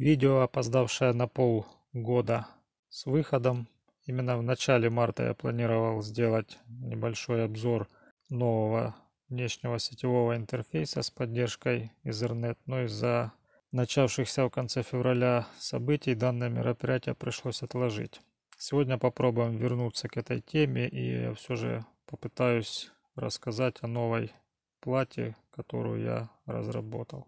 Видео, опоздавшее на полгода с выходом. Именно в начале марта я планировал сделать небольшой обзор нового внешнего сетевого интерфейса с поддержкой Ethernet, но ну из-за начавшихся в конце февраля событий данное мероприятие пришлось отложить. Сегодня попробуем вернуться к этой теме и все же попытаюсь рассказать о новой плате, которую я разработал.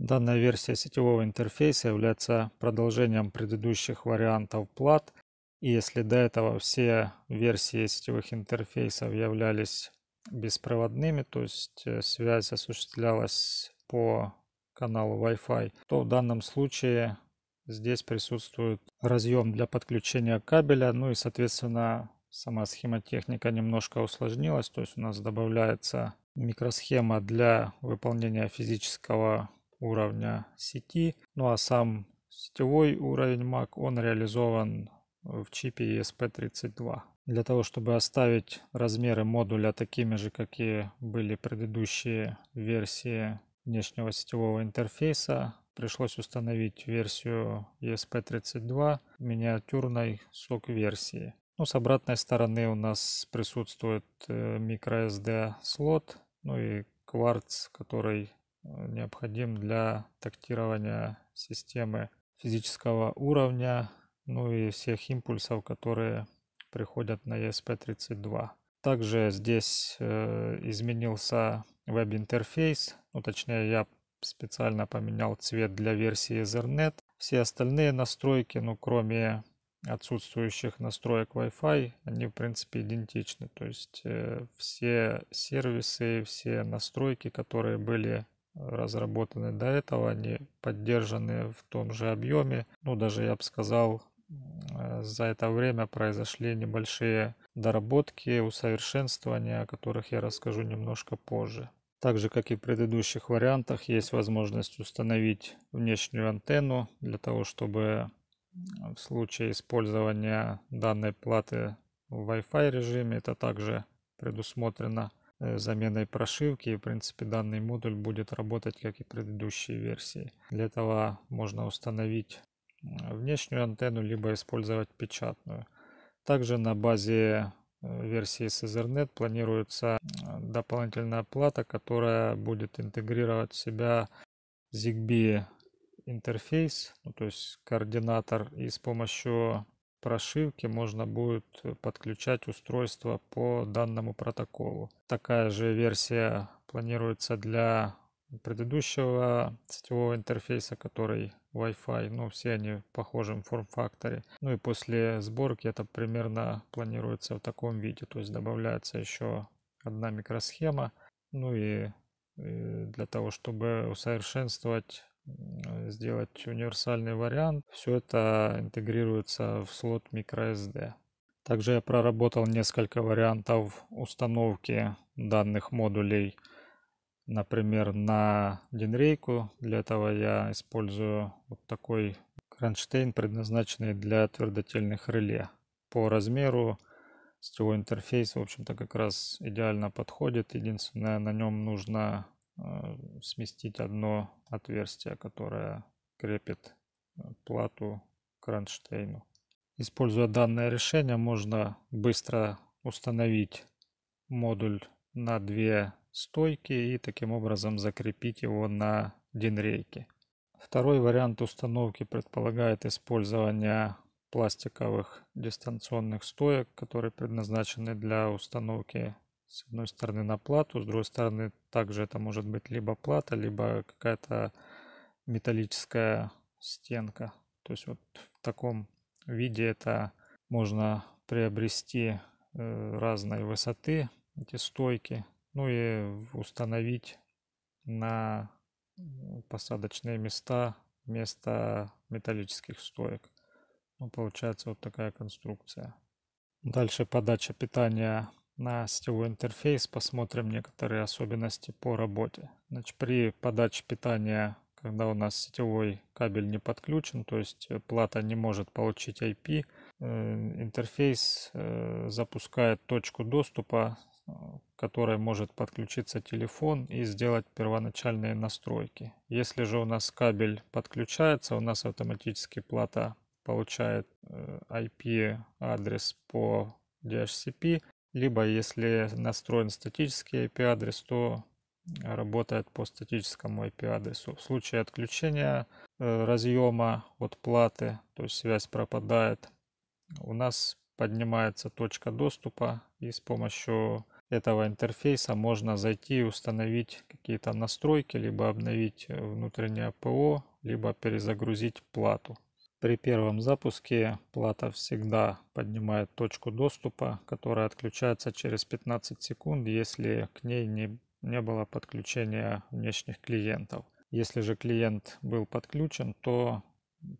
Данная версия сетевого интерфейса является продолжением предыдущих вариантов плат. И если до этого все версии сетевых интерфейсов являлись беспроводными, то есть э, связь осуществлялась по каналу Wi-Fi, то в данном случае здесь присутствует разъем для подключения кабеля, ну и, соответственно, сама схемотехника немножко усложнилась, то есть у нас добавляется микросхема для выполнения физического уровня сети. Ну а сам сетевой уровень MAC, он реализован в чипе ESP32. Для того, чтобы оставить размеры модуля такими же, какие были предыдущие версии внешнего сетевого интерфейса, пришлось установить версию ESP32 миниатюрной сок версии. Ну, с обратной стороны у нас присутствует э, microSD слот, ну и кварц, который необходим для тактирования системы физического уровня, ну и всех импульсов, которые приходят на ESP32. Также здесь э, изменился веб-интерфейс, ну точнее я специально поменял цвет для версии Ethernet. Все остальные настройки, ну кроме отсутствующих настроек Wi-Fi, они в принципе идентичны. То есть э, все сервисы, все настройки, которые были разработаны до этого, они поддержаны в том же объеме. Ну, даже я бы сказал, э, за это время произошли небольшие доработки, усовершенствования, о которых я расскажу немножко позже. Также, как и в предыдущих вариантах, есть возможность установить внешнюю антенну для того, чтобы в случае использования данной платы в Wi-Fi режиме это также предусмотрено – Э, заменой прошивки. И, в принципе, данный модуль будет работать, как и предыдущие версии. Для этого можно установить э, внешнюю антенну, либо использовать печатную. Также на базе э, версии с Ethernet планируется дополнительная плата, которая будет интегрировать в себя ZigBee интерфейс, ну, то есть координатор, и с помощью прошивки можно будет э, подключать устройство по данному протоколу. Такая же версия планируется для предыдущего сетевого интерфейса, который Wi-Fi, ну все они в похожем форм-факторе. Ну и после сборки это примерно планируется в таком виде, то есть добавляется еще одна микросхема, ну и для того, чтобы усовершенствовать сделать универсальный вариант. Все это интегрируется в слот microSD. Также я проработал несколько вариантов установки данных модулей, например, на динрейку. Для этого я использую вот такой кронштейн, предназначенный для твердотельных реле. По размеру сетевой интерфейс, в общем-то, как раз идеально подходит. Единственное, на нем нужно Э, сместить одно отверстие, которое крепит э, плату к кронштейну. Используя данное решение, можно быстро установить модуль на две стойки и таким образом закрепить его на динрейке. Второй вариант установки предполагает использование пластиковых дистанционных стоек, которые предназначены для установки с одной стороны на плату, с другой стороны также это может быть либо плата, либо какая-то металлическая стенка. То есть вот в таком виде это можно приобрести э, разной высоты эти стойки, ну и установить на посадочные места вместо металлических стоек. Ну, получается вот такая конструкция. Дальше подача питания на сетевой интерфейс, посмотрим некоторые особенности по работе. Значит, при подаче питания, когда у нас сетевой кабель не подключен, то есть э, плата не может получить IP, э, интерфейс э, запускает точку доступа, к которой может подключиться телефон и сделать первоначальные настройки. Если же у нас кабель подключается, у нас автоматически плата получает IP-адрес по DHCP либо если настроен статический IP-адрес, то работает по статическому IP-адресу. В случае отключения э, разъема от платы, то есть связь пропадает, у нас поднимается точка доступа и с помощью этого интерфейса можно зайти и установить какие-то настройки, либо обновить внутреннее ПО, либо перезагрузить плату. При первом запуске плата всегда поднимает точку доступа, которая отключается через 15 секунд, если к ней не, не было подключения внешних клиентов. Если же клиент был подключен, то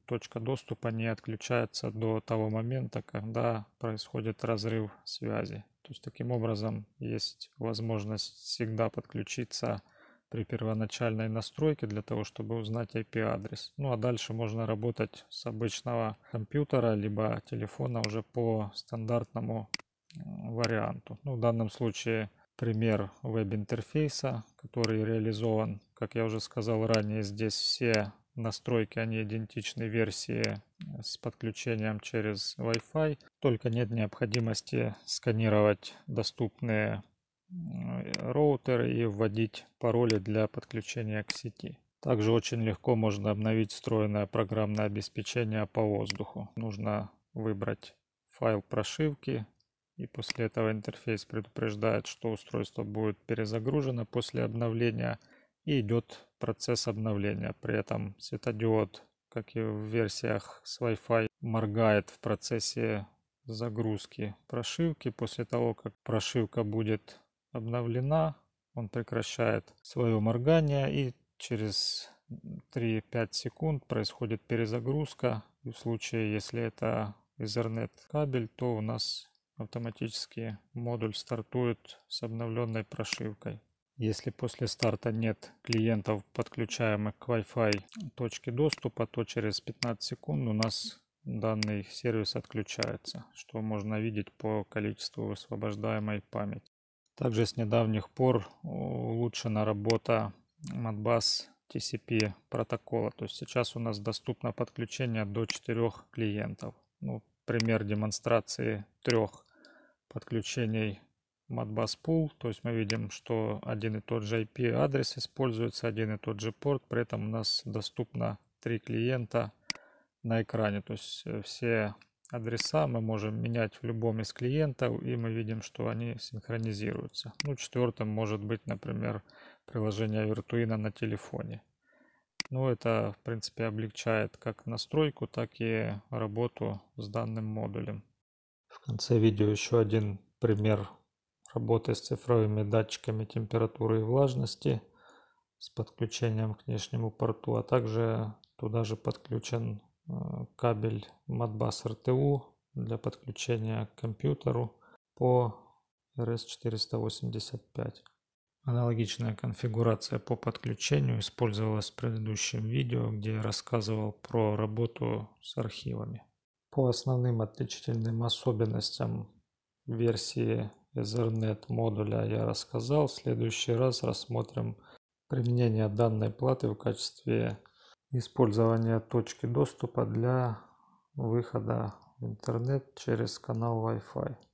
точка доступа не отключается до того момента, когда происходит разрыв связи. То есть таким образом есть возможность всегда подключиться при первоначальной настройке для того, чтобы узнать IP-адрес. Ну а дальше можно работать с обычного компьютера либо телефона уже по стандартному варианту. Ну, в данном случае пример веб-интерфейса, который реализован, как я уже сказал ранее, здесь все настройки, они идентичны версии э, с подключением через Wi-Fi, только нет необходимости сканировать доступные Э, роутер и вводить пароли для подключения к сети. Также очень легко можно обновить встроенное программное обеспечение по воздуху. Нужно выбрать файл прошивки и после этого интерфейс предупреждает, что устройство будет перезагружено после обновления и идет процесс обновления. При этом светодиод, как и в версиях с Wi-Fi, моргает в процессе загрузки прошивки. После того, как прошивка будет обновлена, он прекращает свое моргание и через 3-5 секунд происходит перезагрузка. И в случае, если это Ethernet кабель, то у нас автоматически модуль стартует с обновленной прошивкой. Если после старта нет клиентов, подключаемых к Wi-Fi точки доступа, то через 15 секунд у нас данный сервис отключается, что можно видеть по количеству освобождаемой памяти. Также с недавних пор э, улучшена работа Modbus TCP протокола. То есть сейчас у нас доступно подключение до четырех клиентов. Ну, пример демонстрации трех подключений Modbus Pool. То есть мы видим, что один и тот же IP-адрес используется, один и тот же порт. При этом у нас доступно три клиента на экране. То есть э, все адреса мы можем менять в любом из клиентов, и мы видим, что они синхронизируются. Ну, четвертым может быть, например, приложение виртуина на телефоне. Ну, это, в принципе, облегчает как настройку, так и работу с данным модулем. В конце видео еще один пример работы с цифровыми датчиками температуры и влажности с подключением к внешнему порту, а также туда же подключен Э, кабель Modbus RTU для подключения к компьютеру по RS485. Аналогичная конфигурация по подключению использовалась в предыдущем видео, где я рассказывал про работу с архивами. По основным отличительным особенностям версии Ethernet модуля я рассказал. В следующий раз рассмотрим применение данной платы в качестве использование точки доступа для выхода в интернет через канал Wi-Fi.